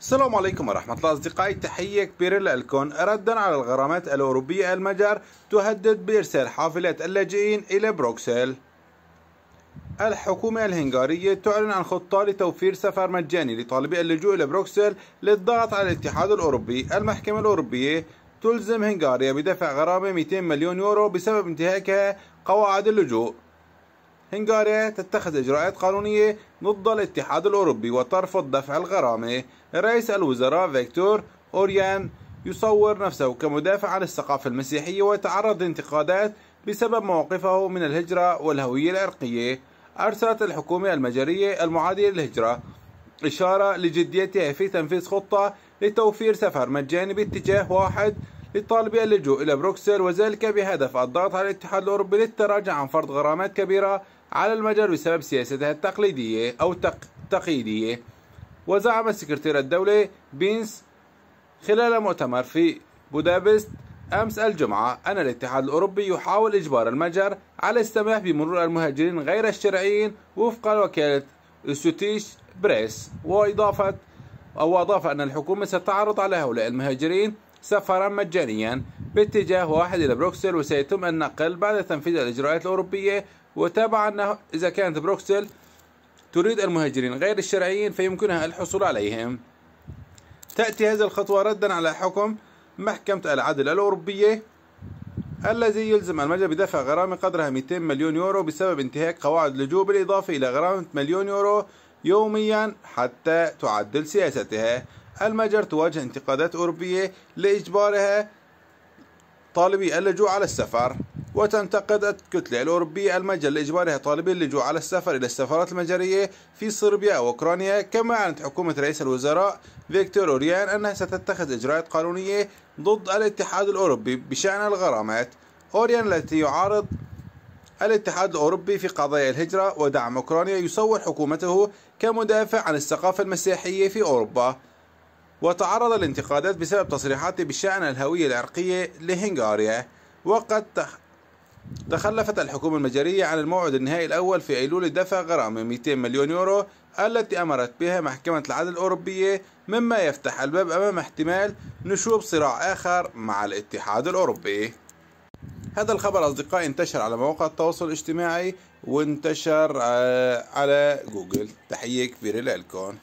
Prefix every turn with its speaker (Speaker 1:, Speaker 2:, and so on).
Speaker 1: السلام عليكم ورحمة الله أصدقائي تحية كبيرة لكم ردا على الغرامات الأوروبية المجر تهدد بإرسال حافلات اللاجئين إلى بروكسل الحكومة الهنغارية تعلن عن خطة لتوفير سفر مجاني لطالبي اللجوء إلى بروكسل للضغط على الاتحاد الأوروبي المحكمة الأوروبية تلزم هنغاريا بدفع غرامة 200 مليون يورو بسبب انتهاكها قواعد اللجوء هنغاريا تتخذ إجراءات قانونية ضد الاتحاد الأوروبي وترفض دفع الغرامة رئيس الوزراء فيكتور أوريان يصور نفسه كمدافع عن الثقافة المسيحية ويتعرض لانتقادات بسبب موقفه من الهجرة والهوية العرقية أرسلت الحكومة المجرية المعادية للهجرة إشارة لجديتها في تنفيذ خطة لتوفير سفر مجاني باتجاه واحد لطالبي اللجوء إلى بروكسل وذلك بهدف الضغط على الاتحاد الأوروبي للتراجع عن فرض غرامات كبيرة على المجر بسبب سياستها التقليدية أو التقييدية وزعم سكرتير الدولة بينس خلال مؤتمر في بودابست أمس الجمعة أن الاتحاد الأوروبي يحاول إجبار المجر على السماح بمرور المهاجرين غير الشرعيين وفقا وكالة سوتيش بريس وإضافة أو أضاف أن الحكومة ستعرض على هؤلاء المهاجرين سفرا مجانيا باتجاه واحد إلى بروكسل وسيتم النقل بعد تنفيذ الإجراءات الأوروبية وتابع أنه إذا كانت بروكسل تريد المهاجرين غير الشرعيين فيمكنها الحصول عليهم تأتي هذه الخطوة ردا على حكم محكمة العدل الأوروبية الذي يلزم المجر بدفع غرامة قدرها 200 مليون يورو بسبب انتهاك قواعد اللجوء بالإضافة إلى غرامة مليون يورو يوميا حتى تعدل سياستها المجر تواجه انتقادات أوروبية لإجبارها طالبي اللجوء على السفر وتنتقد الكتلة الأوروبية المجال لإجبارها طالبي اللجوء على السفر إلى السفارات المجرية في صربيا وأوكرانيا كما أعلنت حكومة رئيس الوزراء فيكتور أوريان أنها ستتخذ إجراءات قانونية ضد الاتحاد الأوروبي بشأن الغرامات أوريان التي يعارض الاتحاد الأوروبي في قضايا الهجرة ودعم أوكرانيا يصور حكومته كمدافع عن الثقافة المسيحية في أوروبا وتعرض الانتقادات بسبب تصريحاته بشأن الهوية العرقية لهنغاريا وقد تخلفت الحكومة المجرية عن الموعد النهائي الأول في أيلول لدفع غرامة 200 مليون يورو التي أمرت بها محكمة العدل الأوروبية مما يفتح الباب أمام احتمال نشوب صراع آخر مع الاتحاد الأوروبي هذا الخبر أصدقائي انتشر على مواقع التواصل الاجتماعي وانتشر آه، على جوجل تحية كبيرة لكم